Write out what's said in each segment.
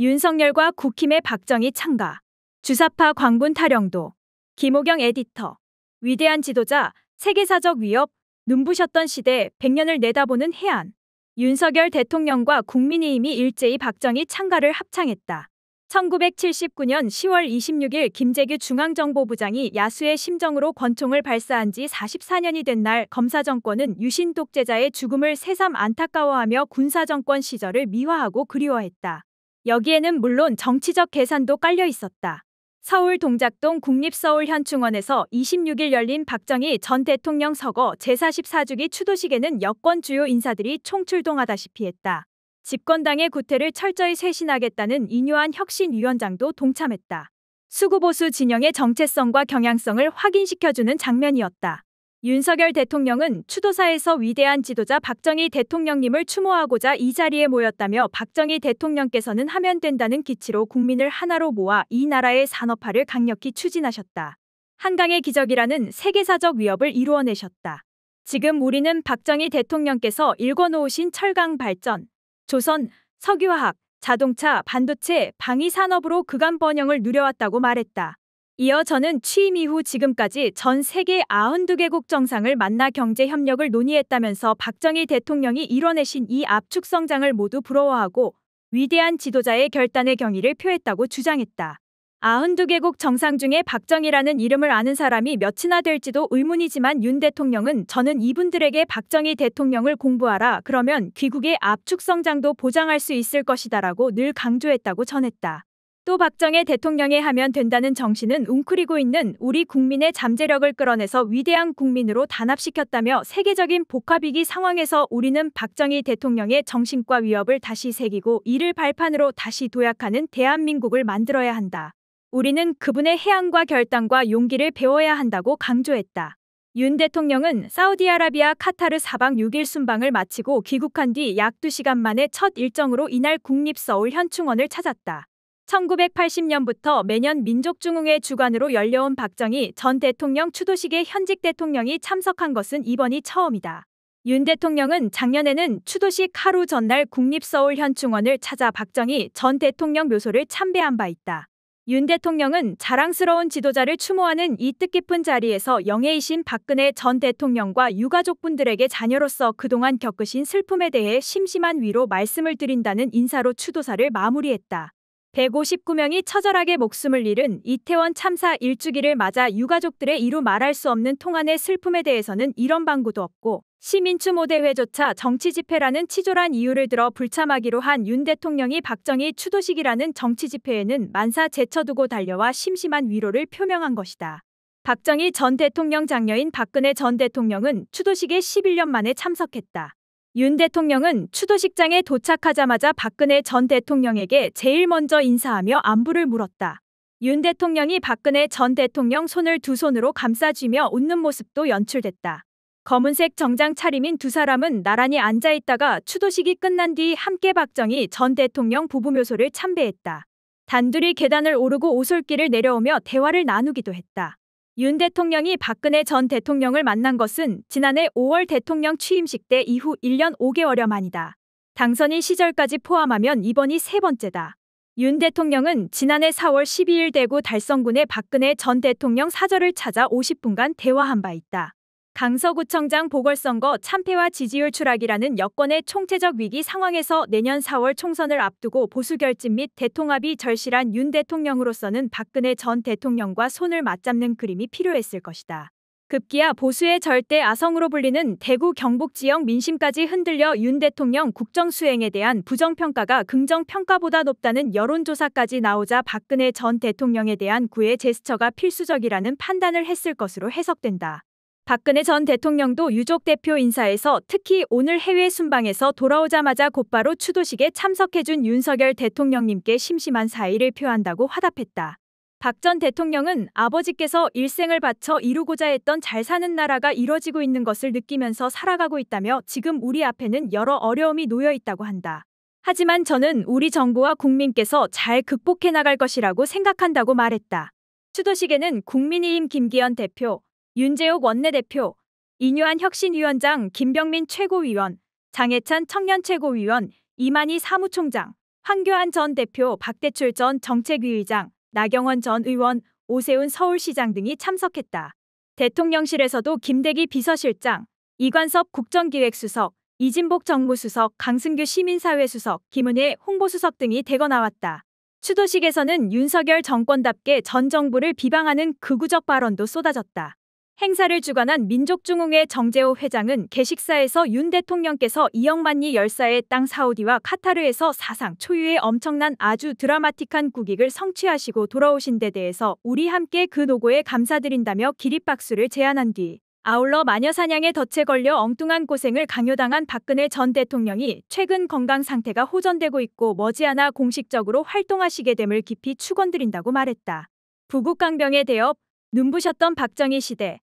윤석열과 국힘의 박정희 참가 주사파 광군 타령도, 김호경 에디터, 위대한 지도자, 세계사적 위협, 눈부셨던 시대 100년을 내다보는 해안, 윤석열 대통령과 국민의힘이 일제히 박정희 참가를 합창했다. 1979년 10월 26일 김재규 중앙정보부장이 야수의 심정으로 권총을 발사한 지 44년이 된 날 검사 정권은 유신 독재자의 죽음을 새삼 안타까워하며 군사 정권 시절을 미화하고 그리워했다. 여기에는 물론 정치적 계산도 깔려 있었다. 서울 동작동 국립서울현충원에서 26일 열린 박정희 전 대통령 서거 제44주기 추도식에는 여권 주요 인사들이 총출동하다시피 했다. 집권당의 구태를 철저히 쇄신하겠다는 이뇨한 혁신위원장도 동참했다. 수구보수 진영의 정체성과 경향성을 확인시켜주는 장면이었다. 윤석열 대통령은 추도사에서 위대한 지도자 박정희 대통령님을 추모하고자 이 자리에 모였다며 박정희 대통령께서는 하면 된다는 기치로 국민을 하나로 모아 이 나라의 산업화를 강력히 추진하셨다. 한강의 기적이라는 세계사적 위협을 이루어내셨다. 지금 우리는 박정희 대통령께서 일궈놓으신 철강 발전, 조선, 석유화학, 자동차, 반도체, 방위산업으로 그간 번영을 누려왔다고 말했다. 이어 저는 취임 이후 지금까지 전 세계 92개국 정상을 만나 경제 협력을 논의했다면서 박정희 대통령이 이뤄내신 이 압축 성장을 모두 부러워하고 위대한 지도자의 결단의 경의를 표했다고 주장했다. 92개국 정상 중에 박정희라는 이름을 아는 사람이 몇이나 될지도 의문이지만 윤 대통령은 저는 이분들에게 박정희 대통령을 공부하라 그러면 귀국의 압축 성장도 보장할 수 있을 것이다라고 늘 강조했다고 전했다. 또 박정희 대통령에 하면 된다는 정신은 웅크리고 있는 우리 국민의 잠재력을 끌어내서 위대한 국민으로 단합시켰다며 세계적인 복합위기 상황에서 우리는 박정희 대통령의 정신과 위협을 다시 새기고 이를 발판으로 다시 도약하는 대한민국을 만들어야 한다. 우리는 그분의 해안과 결단과 용기를 배워야 한다고 강조했다. 윤 대통령은 사우디아라비아 카타르 사방 6일 순방을 마치고 귀국한 뒤 약 2시간 만에 첫 일정으로 이날 국립서울 현충원을 찾았다. 1980년부터 매년 민족중흥회 주관으로 열려온 박정희 전 대통령 추도식에 현직 대통령이 참석한 것은 이번이 처음이다. 윤 대통령은 작년에는 추도식 하루 전날 국립서울현충원을 찾아 박정희 전 대통령 묘소를 참배한 바 있다. 윤 대통령은 자랑스러운 지도자를 추모하는 이 뜻깊은 자리에서 영예이신 박근혜 전 대통령과 유가족분들에게 자녀로서 그동안 겪으신 슬픔에 대해 심심한 위로 말씀을 드린다는 인사로 추도사를 마무리했다. 159명이 처절하게 목숨을 잃은 이태원 참사 일주기를 맞아 유가족들의 이루 말할 수 없는 통안의 슬픔에 대해서는 이런 방구도 없고 시민추모대회조차 정치집회라는 치졸한 이유를 들어 불참하기로 한 윤 대통령이 박정희 추도식이라는 정치집회에는 만사 제쳐두고 달려와 심심한 위로를 표명한 것이다. 박정희 전 대통령 장녀인 박근혜 전 대통령은 추도식에 11년 만에 참석했다. 윤 대통령은 추도식장에 도착하자마자 박근혜 전 대통령에게 제일 먼저 인사하며 안부를 물었다. 윤 대통령이 박근혜 전 대통령 손을 두 손으로 감싸쥐며 웃는 모습도 연출됐다. 검은색 정장 차림인 두 사람은 나란히 앉아 있다가 추도식이 끝난 뒤 함께 박정희 전 대통령 부부 묘소를 참배했다. 단둘이 계단을 오르고 오솔길을 내려오며 대화를 나누기도 했다. 윤 대통령이 박근혜 전 대통령을 만난 것은 지난해 5월 대통령 취임식 때 이후 1년 5개월여 만이다. 당선인 시절까지 포함하면 이번이 세 번째다. 윤 대통령은 지난해 4월 12일 대구 달성군의 박근혜 전 대통령 사절을 찾아 50분간 대화한 바 있다. 강서구청장 보궐선거 참패와 지지율 추락이라는 여권의 총체적 위기 상황에서 내년 4월 총선을 앞두고 보수 결집 및 대통합이 절실한 윤 대통령으로서는 박근혜 전 대통령과 손을 맞잡는 그림이 필요했을 것이다. 급기야 보수의 절대 아성으로 불리는 대구 경북 지역 민심까지 흔들려 윤 대통령 국정 수행에 대한 부정평가가 긍정평가보다 높다는 여론조사까지 나오자 박근혜 전 대통령에 대한 구애 제스처가 필수적이라는 판단을 했을 것으로 해석된다. 박근혜 전 대통령도 유족 대표 인사에서 특히 오늘 해외 순방에서 돌아오자마자 곧바로 추도식에 참석해준 윤석열 대통령님께 심심한 사의를 표한다고 화답했다. 박 전 대통령은 아버지께서 일생을 바쳐 이루고자 했던 잘 사는 나라가 이뤄지고 있는 것을 느끼면서 살아가고 있다며 지금 우리 앞에는 여러 어려움이 놓여 있다고 한다. 하지만 저는 우리 정부와 국민께서 잘 극복해 나갈 것이라고 생각한다고 말했다. 추도식에는 국민의힘 김기현 대표, 윤재욱 원내대표, 이뇨한 혁신위원장, 김병민 최고위원, 장해찬 청년 최고위원, 이만희 사무총장, 황교안 전 대표, 박대출 전 정책위의장, 나경원 전 의원, 오세훈 서울시장 등이 참석했다. 대통령실에서도 김대기 비서실장, 이관섭 국정기획수석, 이진복 정무수석, 강승규 시민사회수석, 김은혜 홍보수석 등이 대거 나왔다. 추도식에서는 윤석열 정권답게 전 정부를 비방하는 극우적 발언도 쏟아졌다. 행사를 주관한 민족중흥회 정재호 회장은 개식사에서 윤 대통령께서 이영만니 열사의 땅 사우디와 카타르에서 사상 초유의 엄청난 아주 드라마틱한 국익을 성취하시고 돌아오신 데 대해서 우리 함께 그 노고에 감사드린다며 기립박수를 제안한 뒤 아울러 마녀사냥에 덫에 걸려 엉뚱한 고생을 강요당한 박근혜 전 대통령이 최근 건강 상태가 호전되고 있고 머지않아 공식적으로 활동하시게 됨을 깊이 축원드린다고 말했다. 부국강병에 대업 눈부셨던 박정희 시대,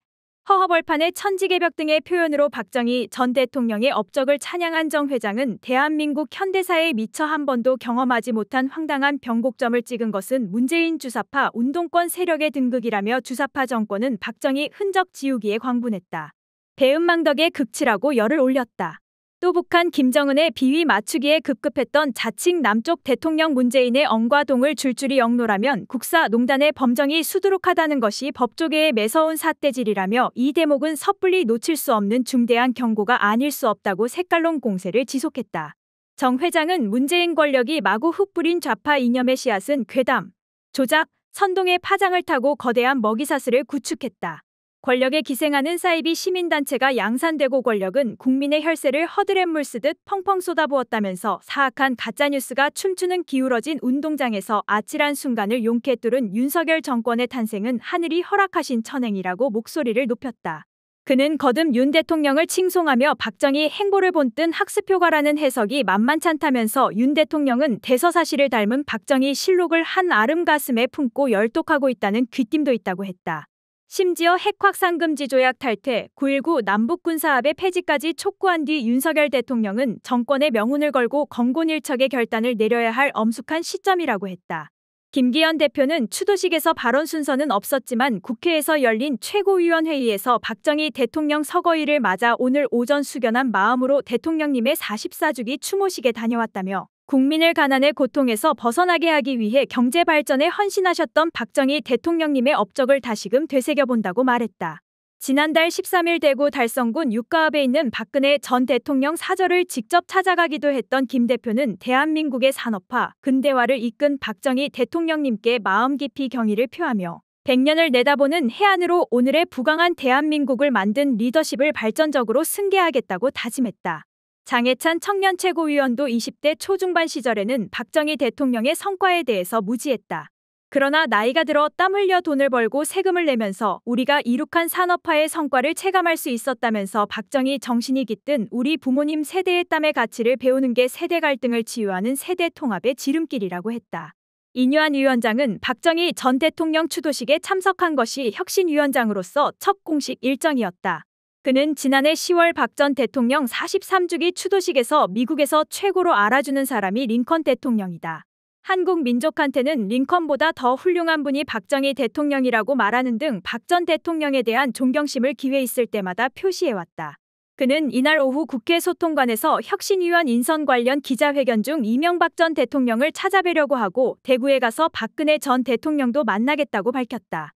허허벌판의 천지개벽 등의 표현으로 박정희 전 대통령의 업적을 찬양한 정 회장은 대한민국 현대사에 미처 한 번도 경험하지 못한 황당한 변곡점을 찍은 것은 문재인 주사파 운동권 세력의 등극이라며 주사파 정권은 박정희 흔적 지우기에 광분했다. 배은망덕에 극칠하고 열을 올렸다. 또 북한 김정은의 비위 맞추기에 급급했던 자칭 남쪽 대통령 문재인의 엉과 동을 줄줄이 역노라면 국사 농단의 범정이 수두룩하다는 것이 법조계의 매서운 사태질이라며 이 대목은 섣불리 놓칠 수 없는 중대한 경고가 아닐 수 없다고 색깔론 공세를 지속했다. 정 회장은 문재인 권력이 마구 흩뿌린 좌파 이념의 씨앗은 괴담, 조작, 선동의 파장을 타고 거대한 먹이사슬을 구축했다. 권력에 기생하는 사이비 시민단체가 양산되고 권력은 국민의 혈세를 허드렛물 쓰듯 펑펑 쏟아부었다면서 사악한 가짜뉴스가 춤추는 기울어진 운동장에서 아찔한 순간을 용케 뚫은 윤석열 정권의 탄생은 하늘이 허락하신 천행이라고 목소리를 높였다. 그는 거듭 윤 대통령을 칭송하며 박정희 행보를 본뜬 학습효과라는 해석이 만만찮다면서 윤 대통령은 대서사실을 닮은 박정희 실록을 한 아름 가슴에 품고 열독하고 있다는 귀띔도 있다고 했다. 심지어 핵확산금지 조약 탈퇴, 9.19 남북군사합의 폐지까지 촉구한 뒤 윤석열 대통령은 정권의 명운을 걸고 건곤일척의 결단을 내려야 할 엄숙한 시점이라고 했다. 김기현 대표는 추도식에서 발언 순서는 없었지만 국회에서 열린 최고위원회의에서 박정희 대통령 서거일을 맞아 오늘 오전 숙연한 마음으로 대통령님의 44주기 추모식에 다녀왔다며 국민을 가난의 고통에서 벗어나게 하기 위해 경제 발전에 헌신하셨던 박정희 대통령님의 업적을 다시금 되새겨본다고 말했다. 지난달 13일 대구 달성군 육가읍에 있는 박근혜 전 대통령 사절을 직접 찾아가기도 했던 김 대표는 대한민국의 산업화, 근대화를 이끈 박정희 대통령님께 마음 깊이 경의를 표하며 100년을 내다보는 해안으로 오늘의 부강한 대한민국을 만든 리더십을 발전적으로 승계하겠다고 다짐했다. 장해찬 청년 최고위원도 20대 초중반 시절에는 박정희 대통령의 성과에 대해서 무지했다. 그러나 나이가 들어 땀 흘려 돈을 벌고 세금을 내면서 우리가 이룩한 산업화의 성과를 체감할 수 있었다면서 박정희 정신이 깃든 우리 부모님 세대의 땀의 가치를 배우는 게 세대 갈등을 치유하는 세대 통합의 지름길이라고 했다. 인유한 위원장은 박정희 전 대통령 추도식에 참석한 것이 혁신위원장으로서 첫 공식 일정이었다. 그는 지난해 10월 박 전 대통령 43주기 추도식에서 미국에서 최고로 알아주는 사람이 링컨 대통령이다. 한국 민족한테는 링컨보다 더 훌륭한 분이 박정희 대통령이라고 말하는 등 박 전 대통령에 대한 존경심을 기회 있을 때마다 표시해왔다. 그는 이날 오후 국회 소통관에서 혁신위원 인선 관련 기자회견 중 이명박 전 대통령을 찾아뵈려고 하고 대구에 가서 박근혜 전 대통령도 만나겠다고 밝혔다.